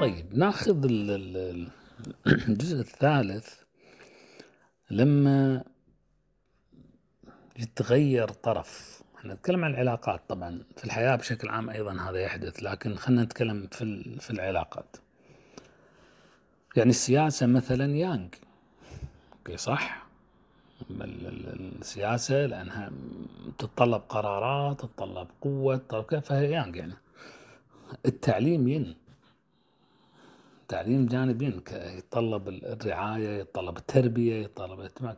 طيب ناخذ الجزء الثالث لما يتغير طرف احنا نتكلم عن العلاقات طبعا في الحياة بشكل عام أيضا هذا يحدث لكن خلينا نتكلم في, في العلاقات يعني السياسة مثلا يانج اوكي صح السياسة لأنها تتطلب قرارات تتطلب قوة تتطلب يعني التعليم ين تعليم جانب ين يتطلب الرعاية يتطلب التربية يتطلب الاهتمام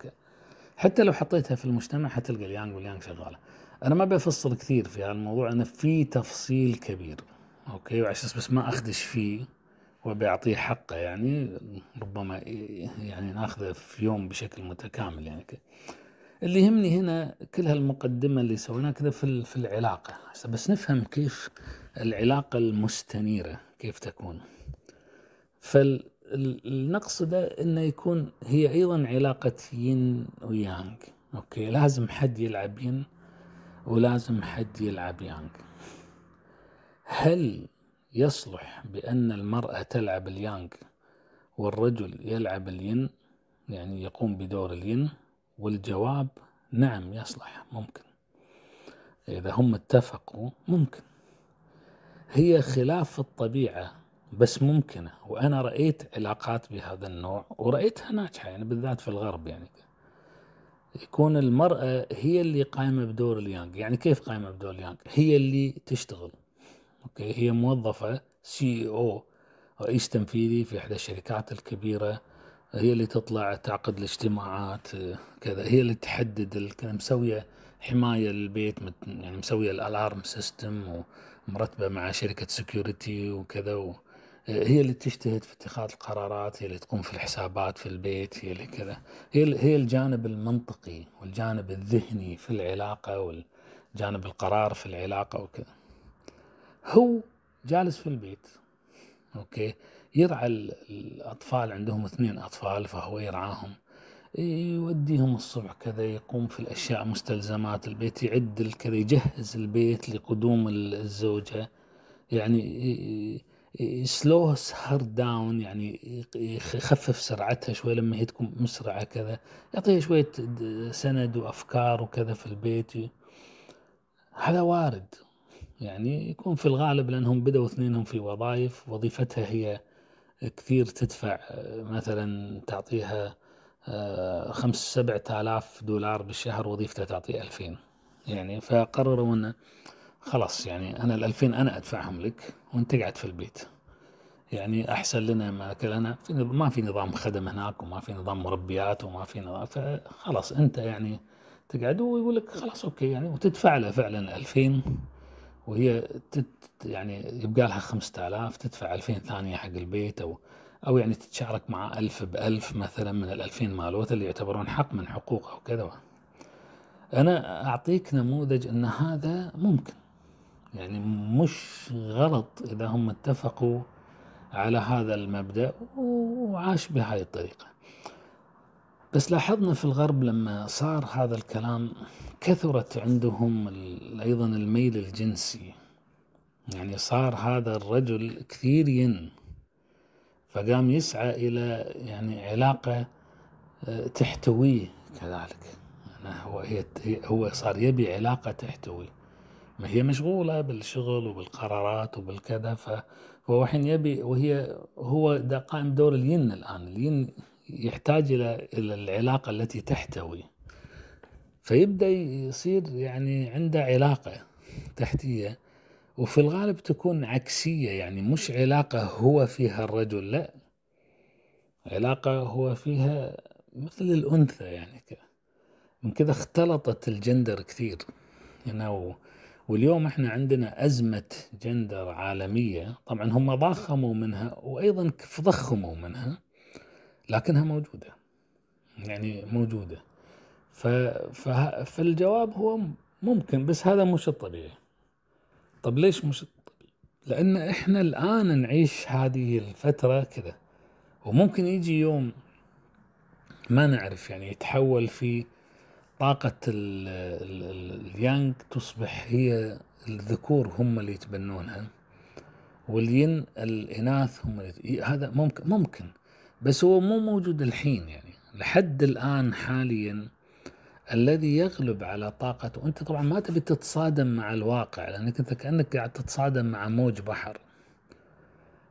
حتى لو حطيتها في المجتمع حتلقى اليانج واليانج شغالة أنا ما بفصل كثير في هذا الموضوع أنا في تفصيل كبير أوكي وعشان بس ما أخدش فيه وبيعطيه حقه يعني ربما يعني ناخذه في يوم بشكل متكامل يعني كده. اللي يهمني هنا كل هالمقدمة اللي سويناها كذا في في العلاقة بس نفهم كيف العلاقة المستنيرة كيف تكون فالنقص ده انه يكون هي ايضا علاقة ين ويانغ اوكي لازم حد يلعب ين ولازم حد يلعب يانغ هل يصلح بأن المرأة تلعب اليانغ والرجل يلعب الين يعني يقوم بدور الين والجواب نعم يصلح ممكن إذا هم اتفقوا ممكن هي خلاف الطبيعة بس ممكنة وأنا رأيت علاقات بهذا النوع ورأيتها ناجحة يعني بالذات في الغرب يعني يكون المرأة هي اللي قائمة بدور اليانغ يعني كيف قائمة بدور اليانغ هي اللي تشتغل أوكي هي موظفة سي او e رئيس تنفيذي في إحدى الشركات الكبيرة هي اللي تطلع تعقد الاجتماعات كذا هي اللي تحدد مسوية حماية للبيت يعني مسوية الألارم سيستم ومرتبة مع شركة سكيورتي وكذا و هي اللي تجتهد في اتخاذ القرارات هي اللي تقوم في الحسابات في البيت هي اللي كذا هي هي الجانب المنطقي والجانب الذهني في العلاقة والجانب القرار في العلاقة وكذا هو جالس في البيت اوكي يرعى الاطفال عندهم اثنين اطفال فهو يرعاهم يوديهم الصبح كذا يقوم في الاشياء مستلزمات البيت يعد كذا يجهز البيت لقدوم الزوجه يعني سلو هير داون يعني يخفف سرعتها شوي لما هي تكون مسرعه كذا يعطيها شويه سند وافكار وكذا في البيت هذا وارد يعني يكون في الغالب لأنهم بدأوا اثنينهم في وظائف وظيفتها هي كثير تدفع مثلا تعطيها آه، خمس سبعة آلاف دولار بالشهر وظيفته تعطيه ألفين يعني فقرروا أن خلاص يعني أنا الألفين أنا أدفعهم لك وأنت قاعد في البيت يعني أحسن لنا ما في ما في نظام خدم هناك وما في نظام مربيات وما في نظام فخلاص أنت يعني تقعد ويقول لك خلاص أوكي يعني وتدفع له فعلا ألفين وهي يعني يبقى لها 5000 تدفع 2000 ثانيه حق البيت او او يعني تتشارك مع 1000 ب 1000 مثلا من ال 2000 مالوت اللي يعتبرون حق من حقوقه وكذا انا اعطيك نموذج ان هذا ممكن يعني مش غلط اذا هم اتفقوا على هذا المبدا وعاش بهذه الطريقه بس لاحظنا في الغرب لما صار هذا الكلام كثرت عندهم أيضا الميل الجنسي يعني صار هذا الرجل كثير ين فقام يسعى إلى يعني علاقة آه، تحتويه كذلك يعني هو هو صار يبي علاقة تحتويه ما هي مشغولة بالشغل وبالقرارات وبالكذا فهو الحين يبي وهي هو قائم دور الين الآن الين يحتاج إلى العلاقة التي تحتوي فيبدأ يصير يعني عنده علاقة تحتية وفي الغالب تكون عكسية يعني مش علاقة هو فيها الرجل لا علاقة هو فيها مثل الأنثى يعني كده من كذا اختلطت الجندر كثير هنا يعني و... واليوم احنا عندنا أزمة جندر عالمية طبعا هم ضخموا منها وأيضا فضخموا منها لكنها موجوده يعني موجوده ف... ف... فالجواب هو ممكن بس هذا مش الطبيعي طب ليش مش الطبيعي لان احنا الان نعيش هذه الفتره كذا وممكن يجي يوم ما نعرف يعني يتحول في طاقة اليانغ تصبح هي الذكور هم اللي يتبنونها والين الإناث هم اللي هذا ممكن ممكن بس هو مو موجود الحين يعني لحد الآن حاليا الذي يغلب على طاقته وانت طبعا ما تبي تتصادم مع الواقع لأنك أنت كأنك قاعد تتصادم مع موج بحر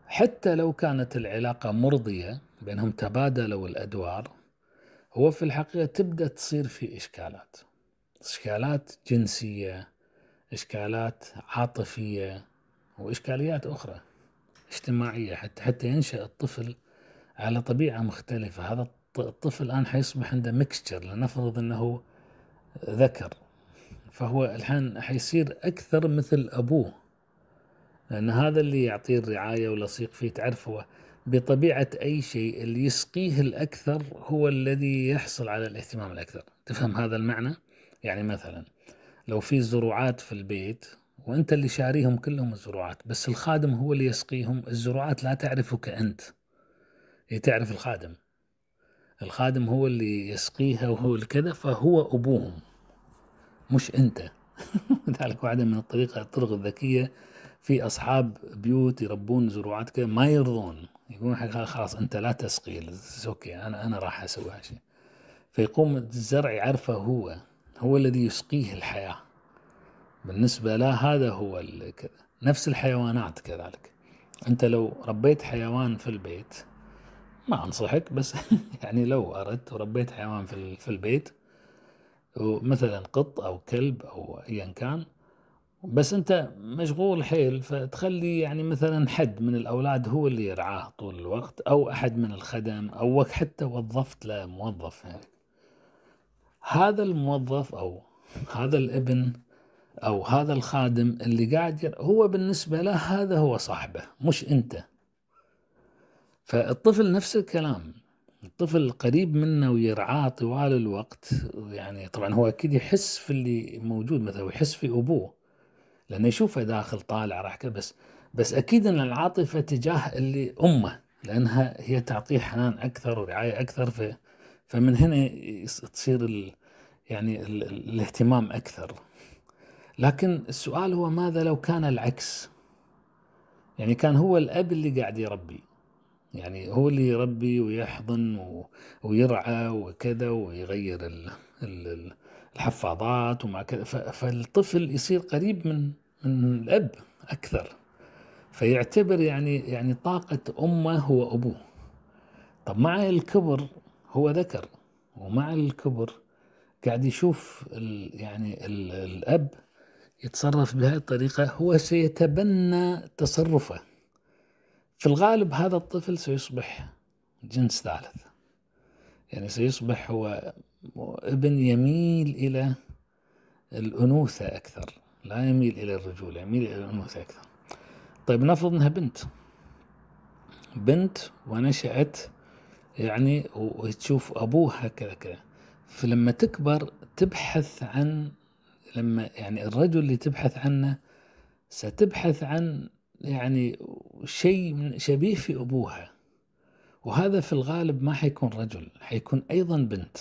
حتى لو كانت العلاقة مرضية بينهم تبادلوا الأدوار هو في الحقيقة تبدأ تصير في إشكالات إشكالات جنسية إشكالات عاطفية وإشكاليات أخرى اجتماعية حتى حتى ينشأ الطفل على طبيعة مختلفة هذا الطفل الآن حيصبح عنده ميكستشر لنفرض أنه ذكر فهو الحين حيصير أكثر مثل أبوه لأن هذا اللي يعطيه الرعاية ولصيق فيه تعرفه بطبيعة أي شيء اللي يسقيه الأكثر هو الذي يحصل على الاهتمام الأكثر تفهم هذا المعنى؟ يعني مثلا لو في زروعات في البيت وانت اللي شاريهم كلهم الزروعات بس الخادم هو اللي يسقيهم الزروعات لا تعرفك انت هي إيه، تعرف الخادم الخادم هو اللي يسقيها وهو الكذا فهو أبوهم مش أنت ذلك واحدة من الطريقة الطرق الذكية في أصحاب بيوت يربون زروعات كذا ما يرضون يقولون حق خلاص أنت لا تسقي أوكي أنا أنا راح أسوي هالشيء فيقوم الزرع يعرفه هو هو الذي يسقيه الحياة بالنسبة له هذا هو كذا نفس الحيوانات كذلك أنت لو ربيت حيوان في البيت ما أنصحك بس يعني لو أردت وربيت حيوان في, في البيت مثلا قط أو كلب أو أيا كان بس أنت مشغول حيل فتخلي يعني مثلا حد من الأولاد هو اللي يرعاه طول الوقت أو أحد من الخدم أو حتى وظفت له موظف يعني هذا الموظف أو هذا الابن أو هذا الخادم اللي قاعد هو بالنسبة له هذا هو صاحبه مش أنت فالطفل نفس الكلام الطفل قريب منه ويرعاه طوال الوقت يعني طبعا هو اكيد يحس في اللي موجود مثلا ويحس في ابوه لانه يشوفه داخل طالع راح بس بس اكيد ان العاطفه تجاه اللي امه لانها هي تعطيه حنان اكثر ورعايه اكثر ف فمن هنا تصير ال يعني ال الاهتمام اكثر لكن السؤال هو ماذا لو كان العكس يعني كان هو الاب اللي قاعد يربي يعني هو اللي يربي ويحضن ويرعى وكذا ويغير الحفاضات ومع كذا فالطفل يصير قريب من من الاب اكثر فيعتبر يعني يعني طاقة امه هو ابوه طب مع الكبر هو ذكر ومع الكبر قاعد يشوف ال يعني ال الاب يتصرف بهذه الطريقة هو سيتبنى تصرفه في الغالب هذا الطفل سيصبح جنس ثالث يعني سيصبح هو ابن يميل إلى الأنوثة أكثر لا يميل إلى الرجولة يميل إلى الأنوثة أكثر طيب نفرض أنها بنت بنت ونشأت يعني وتشوف أبوها كذا كذا فلما تكبر تبحث عن لما يعني الرجل اللي تبحث عنه ستبحث عن يعني شيء شبيه في أبوها وهذا في الغالب ما حيكون رجل حيكون أيضا بنت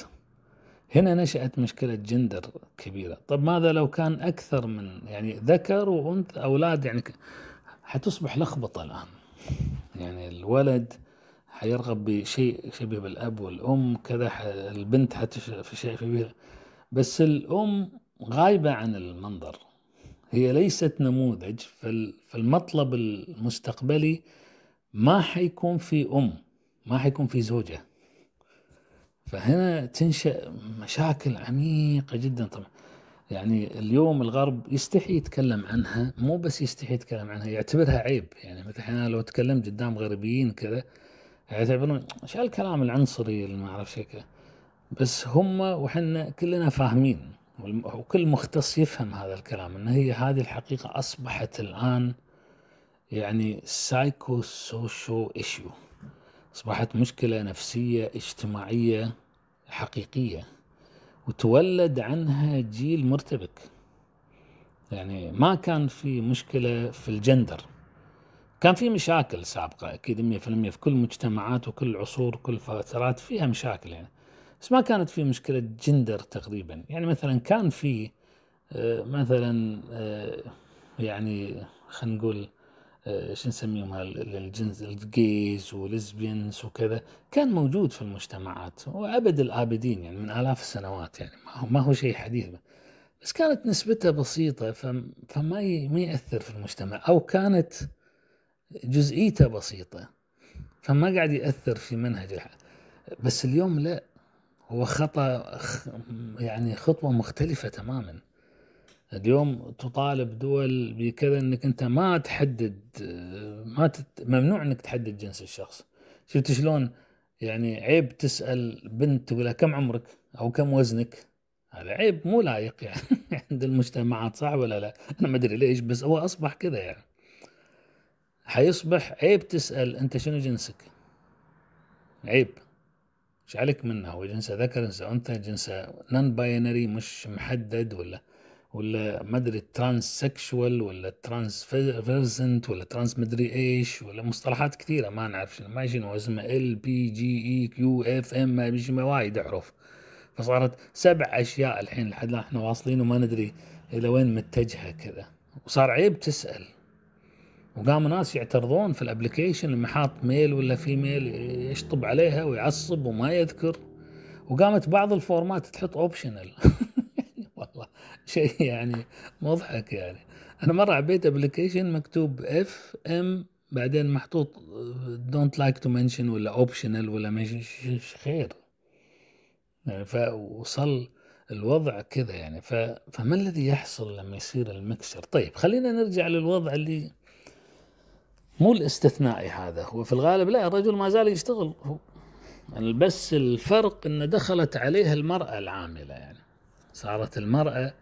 هنا نشأت مشكلة جندر كبيرة طب ماذا لو كان أكثر من يعني ذكر وأنثى أولاد يعني حتصبح لخبطة الآن يعني الولد حيرغب بشيء شبيه بالأب والأم كذا البنت حتش في شيء شبيه بس الأم غايبة عن المنظر هي ليست نموذج فالمطلب المستقبلي ما حيكون في أم ما حيكون في زوجة فهنا تنشأ مشاكل عميقة جدا طبعا يعني اليوم الغرب يستحي يتكلم عنها مو بس يستحي يتكلم عنها يعتبرها عيب يعني مثلا انا لو تكلمت قدام غربيين كذا يعتبرون شو الكلام العنصري اللي ما اعرف شكله بس هم وحنا كلنا فاهمين وكل مختص يفهم هذا الكلام ان هي هذه الحقيقه اصبحت الان يعني سايكو سوشو ايشيو اصبحت مشكله نفسيه اجتماعيه حقيقيه وتولد عنها جيل مرتبك يعني ما كان في مشكله في الجندر كان في مشاكل سابقه اكيد 100% في كل مجتمعات وكل عصور وكل فترات فيها مشاكل يعني بس ما كانت في مشكله جندر تقريبا يعني مثلا كان في آه، مثلا آه، يعني خلينا نقول آه، شو نسميهم الجنس الجيز ولزبينز وكذا كان موجود في المجتمعات وابد الابدين يعني من الاف السنوات يعني ما هو, ما هو شيء حديث بس كانت نسبتها بسيطة فما ما يأثر في المجتمع أو كانت جزئيته بسيطة فما قاعد يأثر في منهج الحياة بس اليوم لا هو خطأ يعني خطوة مختلفة تماما اليوم تطالب دول بكذا انك انت ما تحدد ما تت... ممنوع انك تحدد جنس الشخص شفت شلون يعني عيب تسال بنت تقول كم عمرك او كم وزنك هذا عيب مو لايق يعني عند المجتمعات صح ولا لا انا ما ادري ليش بس هو اصبح كذا يعني حيصبح عيب تسال انت شنو جنسك عيب مش عليك منها هو جنس ذكر جنس انثى جنس نون باينري مش محدد ولا ولا ما ادري ترانس سكشوال ولا ترانس فيرزنت ولا ترانس مدري ايش ولا مصطلحات كثيره ما نعرف شنو ما شنو اسمها ال بي جي اي كيو اف ام ما وايد حروف فصارت سبع اشياء الحين لحد الان احنا واصلين وما ندري الى وين متجهه كذا وصار عيب تسال وقاموا ناس يعترضون في الابلكيشن لما حاط ميل ولا فيميل يشطب عليها ويعصب وما يذكر وقامت بعض الفورمات تحط اوبشنال والله شيء يعني مضحك يعني انا مره عبيت ابلكيشن مكتوب اف ام بعدين محطوط دونت لايك تو منشن ولا اوبشنال ولا مش خير يعني فوصل الوضع كذا يعني ف... فما الذي يحصل لما يصير المكسر طيب خلينا نرجع للوضع اللي مو الاستثنائي هذا هو في الغالب لا الرجل ما زال يشتغل هو بس الفرق ان دخلت عليها المرأة العاملة يعني صارت المرأة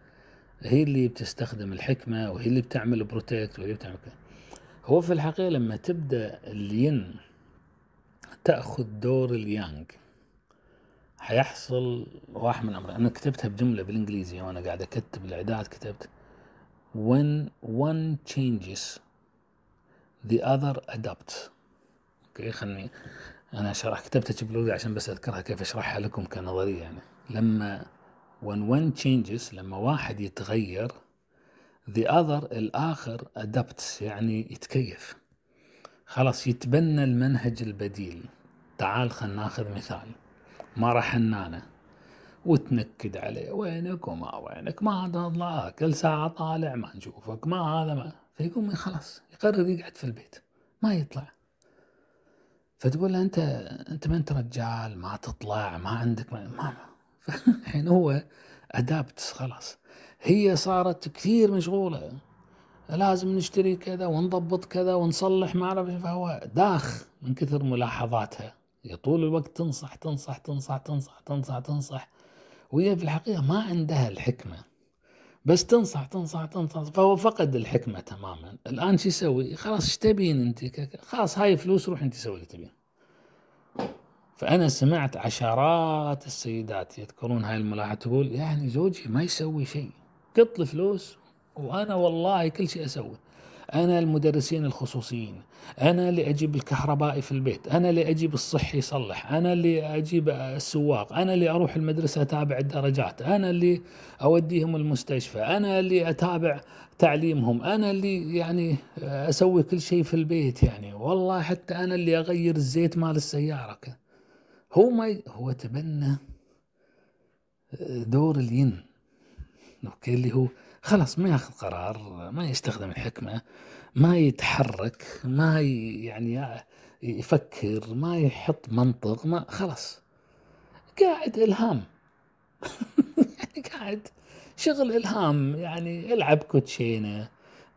هي اللي بتستخدم الحكمة وهي اللي بتعمل بروتكت وهي بتعمل كده. هو في الحقيقة لما تبدأ الين تأخذ دور اليانج حيحصل واحد من أمرين أنا كتبتها بجملة بالإنجليزي وأنا قاعد أكتب الإعداد كتبت when one changes the other adapt اوكي خلني انا شرح كتبتها تشبلوزي عشان بس اذكرها كيف اشرحها لكم كنظريه يعني لما when one changes لما واحد يتغير the other الآخر adapt يعني يتكيف خلاص يتبنى المنهج البديل تعال خلنا ناخذ مثال راح حنانة وتنكد عليه وينك وما وينك ما هذا كل ساعة طالع ما نشوفك ما هذا ما فيقوم خلاص يقرر يقعد في البيت ما يطلع فتقول له انت انت ما انت رجال ما تطلع ما عندك ما, الحين هو ادابت خلاص هي صارت كثير مشغوله لازم نشتري كذا ونضبط كذا ونصلح ما اعرف فهو داخ من كثر ملاحظاتها هي طول الوقت تنصح تنصح تنصح تنصح تنصح, تنصح. وهي في الحقيقه ما عندها الحكمه بس تنصح تنصح تنصح فهو فقد الحكمه تماما الان شو يسوي خلاص ايش تبين انت خلاص هاي فلوس روح انت سوي اللي تبين فانا سمعت عشرات السيدات يذكرون هاي الملاحظه تقول يعني زوجي ما يسوي شيء قط الفلوس وانا والله كل شيء اسوي أنا المدرسين الخصوصيين أنا اللي أجيب الكهربائي في البيت أنا اللي أجيب الصحي يصلح أنا اللي أجيب السواق أنا اللي أروح المدرسة أتابع الدرجات أنا اللي أوديهم المستشفى أنا اللي أتابع تعليمهم أنا اللي يعني أسوي كل شيء في البيت يعني والله حتى أنا اللي أغير الزيت مال السيارة هو ما هو تبنى دور الين اوكي اللي هو خلاص ما ياخذ قرار ما يستخدم الحكمه ما يتحرك ما يعني يفكر ما يحط منطق ما خلاص قاعد الهام يعني قاعد شغل الهام يعني العب كوتشينه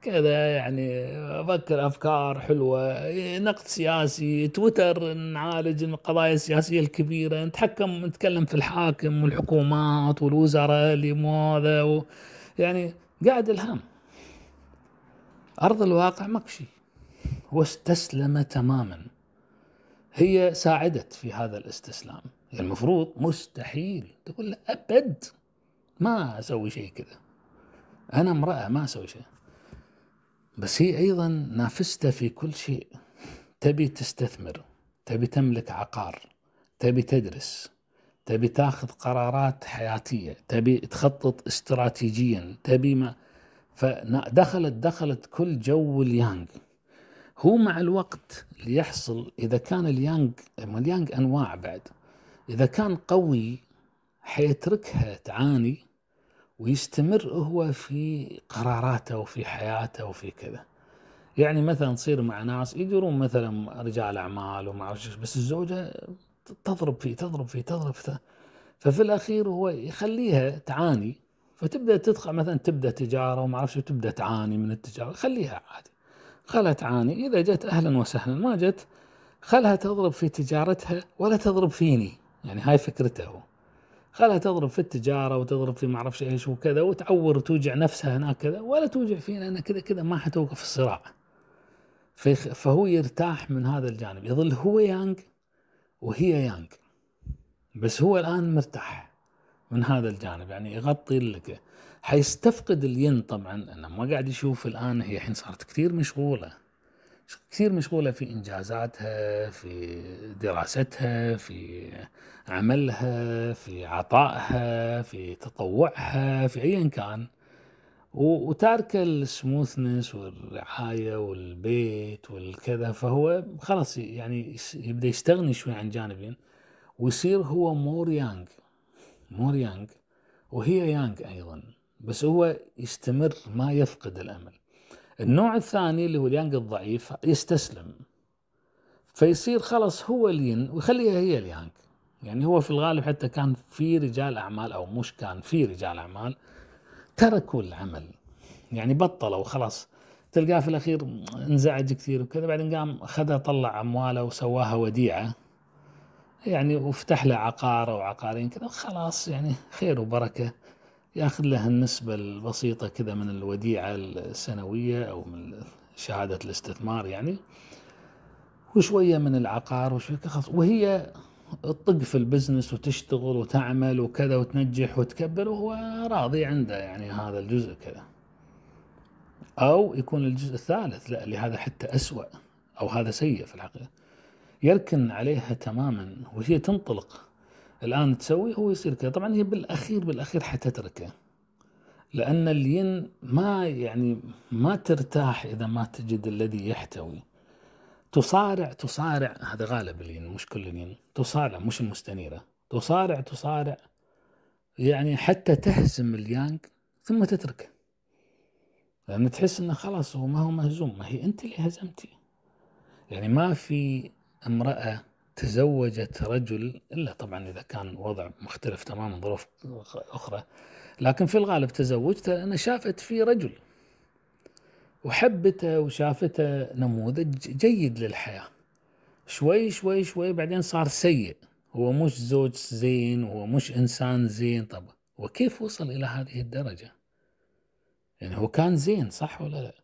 كذا يعني افكر افكار حلوه نقد سياسي تويتر نعالج القضايا السياسيه الكبيره نتحكم نتكلم في الحاكم والحكومات والوزراء اللي مو هذا و... يعني قاعد الهام ارض الواقع مكشي واستسلم تماما هي ساعدت في هذا الاستسلام يعني المفروض مستحيل تقول له ابد ما اسوي شيء كذا انا امراه ما اسوي شيء بس هي ايضا نافسته في كل شيء تبي تستثمر تبي تملك عقار تبي تدرس تبي تاخذ قرارات حياتيه تبي تخطط استراتيجيا تبي ما فدخلت دخلت كل جو اليانغ هو مع الوقت اللي يحصل اذا كان اليانغ اليانغ انواع بعد اذا كان قوي حيتركها تعاني ويستمر هو في قراراته وفي حياته وفي كذا يعني مثلا تصير مع ناس يديرون مثلا رجال اعمال وما اعرف بس الزوجه تضرب فيه تضرب فيه تضرب فيه ففي الاخير هو يخليها تعاني فتبدا تدخل مثلا تبدا تجاره وما شو تبدا تعاني من التجاره خليها عادي خلها تعاني اذا جت اهلا وسهلا ما جت خلها تضرب في تجارتها ولا تضرب فيني يعني هاي فكرته هو خلها تضرب في التجاره وتضرب في ما اعرف ايش وكذا وتعور وتوجع نفسها هناك كذا ولا توجع فينا انا كذا كذا ما حتوقف الصراع فهو يرتاح من هذا الجانب يظل هو يانج وهي يانج بس هو الآن مرتاح من هذا الجانب يعني يغطي لك حيستفقد الين طبعا أنا ما قاعد يشوف الآن هي الحين صارت كثير مشغولة كثير مشغولة في إنجازاتها في دراستها في عملها في عطائها في تطوعها في أيا كان وتارك السموثنس والرعاية والبيت والكذا فهو خلاص يعني يبدأ يستغني شوي عن جانبين ويصير هو مور يانج مور يانج وهي يانج أيضا بس هو يستمر ما يفقد الأمل النوع الثاني اللي هو اليانج الضعيف يستسلم فيصير خلاص هو الين ويخليها هي اليانج يعني هو في الغالب حتى كان في رجال أعمال أو مش كان في رجال أعمال تركوا العمل يعني بطلوا خلاص تلقاه في الأخير انزعج كثير وكذا بعدين قام خذها طلع أمواله وسواها وديعة يعني وفتح له عقار أو عقارين كذا خلاص يعني خير وبركة ياخذ له النسبة البسيطة كذا من الوديعة السنوية أو من شهادة الاستثمار يعني وشوية من العقار وشوية خلاص وهي تطق في البزنس وتشتغل وتعمل وكذا وتنجح وتكبر وهو راضي عنده يعني هذا الجزء كذا أو يكون الجزء الثالث لا اللي هذا حتى أسوأ أو هذا سيء في الحقيقة يركن عليها تماما وهي تنطلق الآن تسوي هو يصير كذا طبعا هي بالأخير بالأخير حتتركه لأن الين ما يعني ما ترتاح إذا ما تجد الذي يحتوي تصارع تصارع هذا غالب الين مش كل الين تصارع مش المستنيرة تصارع تصارع يعني حتى تهزم اليانج ثم تتركه لأن تحس أنه خلاص هو ما هو مهزوم ما هي أنت اللي هزمتي يعني ما في امرأة تزوجت رجل إلا طبعا إذا كان وضع مختلف تماما ظروف أخرى لكن في الغالب تزوجت لأن شافت في رجل وحبته وشافته نموذج جيد للحياة شوي شوي شوي بعدين صار سيء هو مش زوج زين هو مش إنسان زين طب وكيف وصل إلى هذه الدرجة يعني هو كان زين صح ولا لا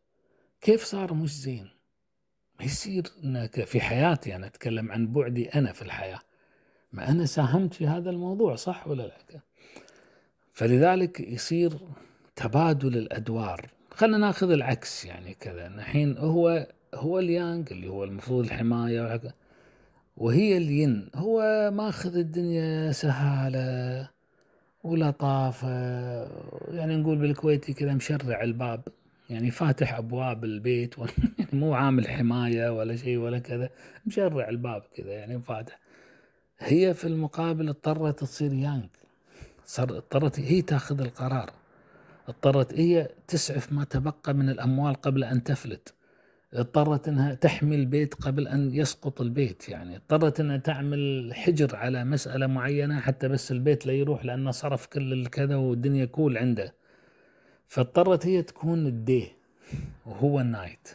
كيف صار مش زين ما يصير انك في حياتي انا اتكلم عن بعدي انا في الحياه ما انا ساهمت في هذا الموضوع صح ولا لا فلذلك يصير تبادل الادوار خلينا ناخذ العكس يعني كذا الحين هو هو اليانج اللي هو المفروض الحمايه وهي الين هو ماخذ الدنيا سهاله ولطافه يعني نقول بالكويتي كذا مشرع الباب يعني فاتح ابواب البيت يعني مو عامل حمايه ولا شيء ولا كذا مشرع الباب كذا يعني فاتح هي في المقابل اضطرت تصير يانج صار اضطرت هي تاخذ القرار اضطرت هي تسعف ما تبقى من الأموال قبل أن تفلت اضطرت انها تحمي البيت قبل ان يسقط البيت يعني اضطرت انها تعمل حجر على مساله معينه حتى بس البيت لا يروح لانه صرف كل الكذا والدنيا كول عنده فاضطرت هي تكون الدي وهو النايت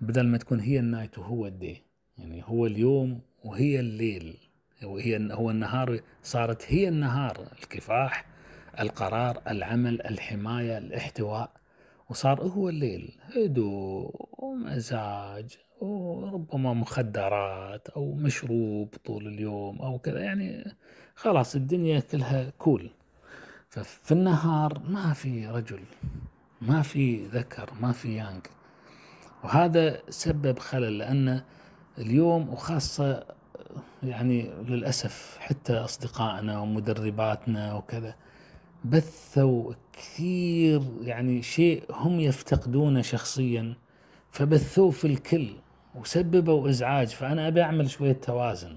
بدل ما تكون هي النايت وهو الدي يعني هو اليوم وهي الليل وهي هو النهار صارت هي النهار الكفاح القرار العمل الحماية الاحتواء وصار هو الليل هدوء ومزاج وربما مخدرات أو مشروب طول اليوم أو كذا يعني خلاص الدنيا كلها كول ففي النهار ما في رجل ما في ذكر ما في يانغ وهذا سبب خلل لأن اليوم وخاصة يعني للأسف حتى أصدقائنا ومدرباتنا وكذا بثوا كثير يعني شيء هم يفتقدونه شخصيا فبثوه في الكل وسببوا ازعاج فانا ابي اعمل شويه توازن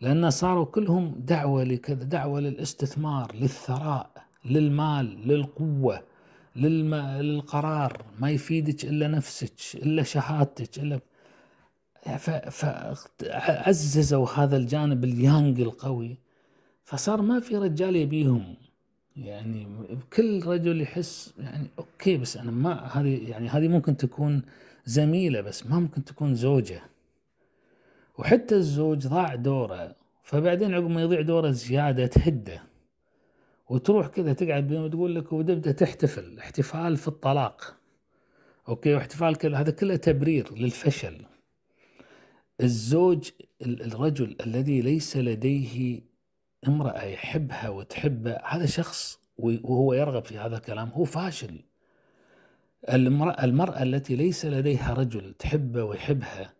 لان صاروا كلهم دعوه لكذا دعوه للاستثمار للثراء للمال للقوه للم... للقرار ما يفيدك الا نفسك الا شهادتك الا ف... فعززوا هذا الجانب اليانج القوي فصار ما في رجال يبيهم يعني كل رجل يحس يعني اوكي بس انا ما هذه يعني هذه ممكن تكون زميله بس ما ممكن تكون زوجه وحتى الزوج ضاع دوره فبعدين عقب ما يضيع دوره زياده تهده وتروح كذا تقعد بينهم وتقول لك وتبدا تحتفل احتفال في الطلاق اوكي واحتفال كله هذا كله تبرير للفشل الزوج الرجل الذي ليس لديه امرأة يحبها وتحبه هذا شخص وهو يرغب في هذا الكلام هو فاشل المرأة, المرأة التي ليس لديها رجل تحبه ويحبها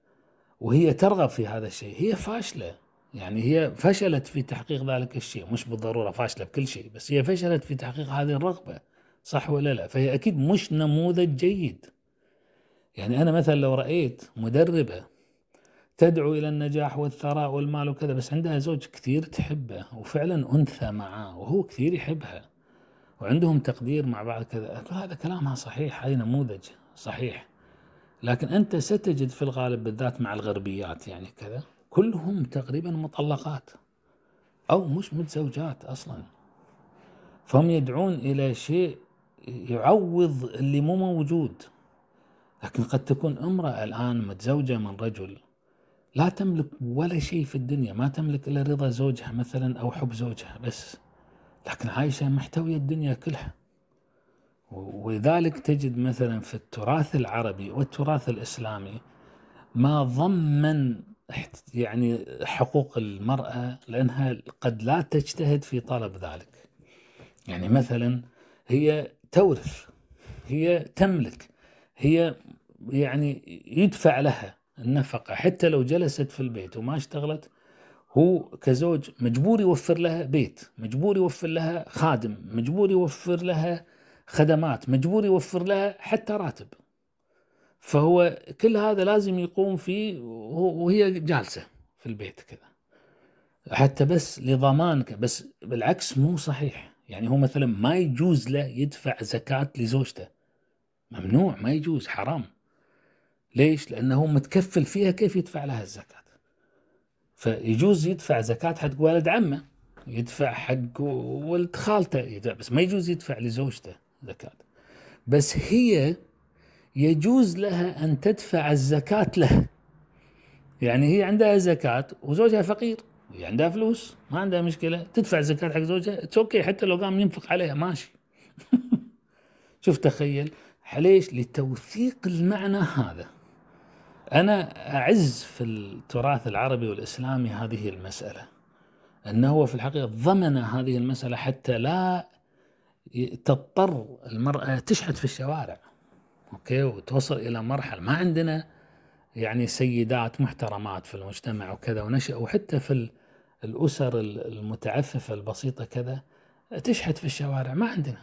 وهي ترغب في هذا الشيء هي فاشلة يعني هي فشلت في تحقيق ذلك الشيء مش بالضرورة فاشلة بكل شيء بس هي فشلت في تحقيق هذه الرغبة صح ولا لا فهي أكيد مش نموذج جيد يعني أنا مثلا لو رأيت مدربة تدعو الى النجاح والثراء والمال وكذا بس عندها زوج كثير تحبه وفعلا انثى معاه وهو كثير يحبها وعندهم تقدير مع بعض كذا هذا كلامها صحيح هذه نموذج صحيح لكن انت ستجد في الغالب بالذات مع الغربيات يعني كذا كلهم تقريبا مطلقات او مش متزوجات اصلا فهم يدعون الى شيء يعوض اللي مو موجود لكن قد تكون امراه الان متزوجه من رجل لا تملك ولا شيء في الدنيا ما تملك إلا رضا زوجها مثلا أو حب زوجها بس لكن عائشة محتوية الدنيا كلها ولذلك تجد مثلا في التراث العربي والتراث الإسلامي ما ضمن يعني حقوق المرأة لأنها قد لا تجتهد في طلب ذلك يعني مثلا هي تورث هي تملك هي يعني يدفع لها النفقة حتى لو جلست في البيت وما اشتغلت هو كزوج مجبور يوفر لها بيت مجبور يوفر لها خادم مجبور يوفر لها خدمات مجبور يوفر لها حتى راتب فهو كل هذا لازم يقوم فيه وهي جالسة في البيت كذا حتى بس لضمانك بس بالعكس مو صحيح يعني هو مثلا ما يجوز له يدفع زكاة لزوجته ممنوع ما يجوز حرام ليش؟ لأنه متكفل فيها كيف يدفع لها الزكاة فيجوز يدفع زكاة حق والد عمه يدفع حق ولد خالته يدفع بس ما يجوز يدفع لزوجته زكاة بس هي يجوز لها أن تدفع الزكاة له يعني هي عندها زكاة وزوجها فقير وهي عندها فلوس ما عندها مشكلة تدفع زكاة حق زوجها اتس اوكي حتى لو قام ينفق عليها ماشي شوف تخيل ليش لتوثيق المعنى هذا أنا أعز في التراث العربي والإسلامي هذه المسألة أنه هو في الحقيقة ضمن هذه المسألة حتى لا تضطر المرأة تشحت في الشوارع أوكي وتوصل إلى مرحلة ما عندنا يعني سيدات محترمات في المجتمع وكذا ونشأ وحتى في الأسر المتعففة البسيطة كذا تشحت في الشوارع ما عندنا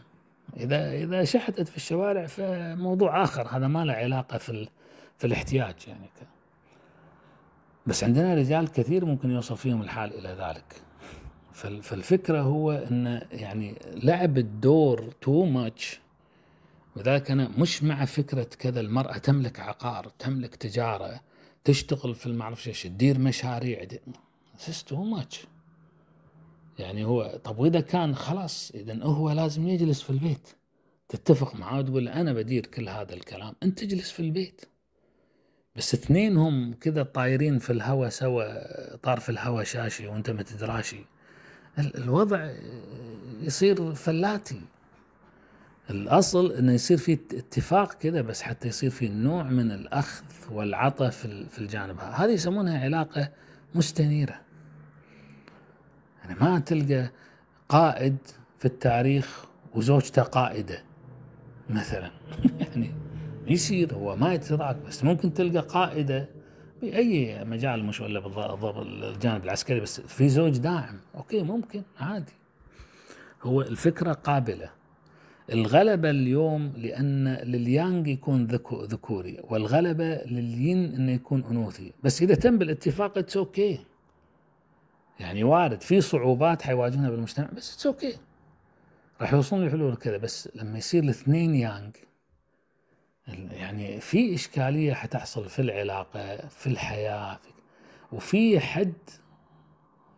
إذا إذا شحتت في الشوارع فموضوع آخر هذا ما له علاقة في في الاحتياج يعني ك... بس عندنا رجال كثير ممكن يوصل فيهم الحال إلى ذلك فالفكرة هو أن يعني لعب الدور تو ماتش ولذلك أنا مش مع فكرة كذا المرأة تملك عقار تملك تجارة تشتغل في المعرفش ايش تدير مشاريع ذس تو ماتش يعني هو طب واذا كان خلاص اذا هو لازم يجلس في البيت تتفق معاه وتقول انا بدير كل هذا الكلام انت تجلس في البيت بس اثنين هم كذا طايرين في الهواء سوا طار في الهواء شاشي وانت ما تدراشي الوضع يصير فلاتي الاصل انه يصير في اتفاق كذا بس حتى يصير في نوع من الاخذ والعطاء في الجانب هذه يسمونها علاقه مستنيره يعني ما تلقى قائد في التاريخ وزوجته قائده مثلا يعني يصير هو ما يتراك بس ممكن تلقى قائده باي مجال مش ولا الجانب العسكري بس في زوج داعم اوكي ممكن عادي هو الفكره قابله الغلبه اليوم لان لليانغ يكون ذكو ذكوري والغلبه للين انه يكون انوثي بس اذا تم بالاتفاق اتس اوكي يعني وارد في صعوبات حيواجهونها بالمجتمع بس اتس اوكي راح يوصلون لحلول كذا بس لما يصير الاثنين يانغ يعني في إشكالية حتحصل في العلاقة في الحياة وفي حد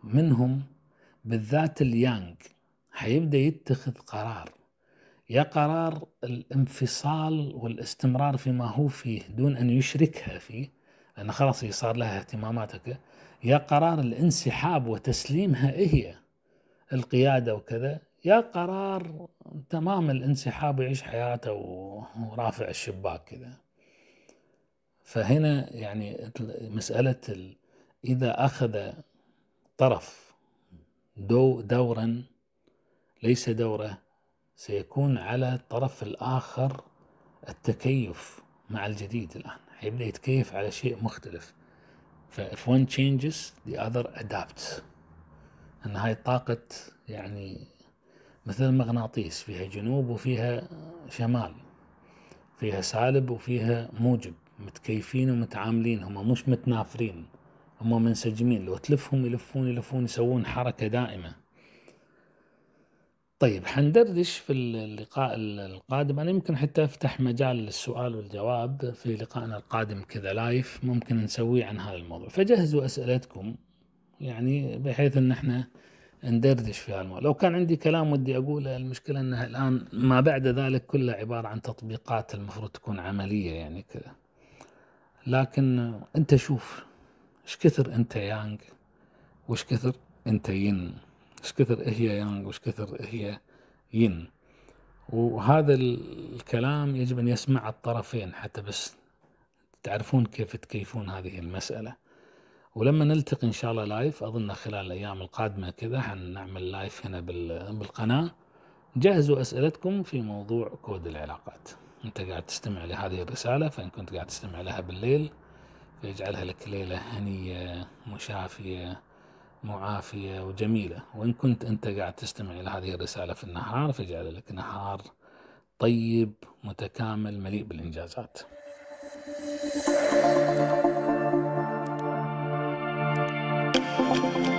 منهم بالذات اليانج حيبدأ يتخذ قرار يا قرار الانفصال والاستمرار فيما هو فيه دون أن يشركها فيه لأن خلاص هي صار لها اهتماماتك يا قرار الانسحاب وتسليمها هي إيه القيادة وكذا يا قرار تمام الانسحاب ويعيش حياته ورافع الشباك كذا فهنا يعني مسألة إذا أخذ طرف دو دورا ليس دوره سيكون على الطرف الآخر التكيف مع الجديد الآن حيبدأ يتكيف على شيء مختلف ف if one changes the other adapts أن هاي طاقة يعني مثل المغناطيس فيها جنوب وفيها شمال فيها سالب وفيها موجب متكيفين ومتعاملين هم مش متنافرين هم منسجمين لو تلفهم يلفون يلفون يسوون حركة دائمة طيب حندردش في اللقاء القادم أنا يمكن حتى أفتح مجال للسؤال والجواب في لقائنا القادم كذا لايف ممكن نسويه عن هذا الموضوع فجهزوا أسئلتكم يعني بحيث أن احنا ندردش في هالموضوع لو كان عندي كلام ودي أقوله المشكلة أنها الآن ما بعد ذلك كله عبارة عن تطبيقات المفروض تكون عملية يعني كذا لكن أنت شوف إيش كثر أنت يانغ وإيش كثر أنت ين إيش كثر هي يانغ وإيش كثر هي ين وهذا الكلام يجب أن يسمع الطرفين حتى بس تعرفون كيف تكيفون هذه المسألة ولما نلتقي ان شاء الله لايف اظن خلال الايام القادمه كذا حنعمل لايف هنا بالقناه جهزوا اسئلتكم في موضوع كود العلاقات انت قاعد تستمع لهذه الرساله فان كنت قاعد تستمع لها بالليل فيجعلها لك ليله هنيه مشافيه معافيه وجميله وان كنت انت قاعد تستمع الى هذه الرساله في النهار فيجعل لك نهار طيب متكامل مليء بالانجازات Thank you.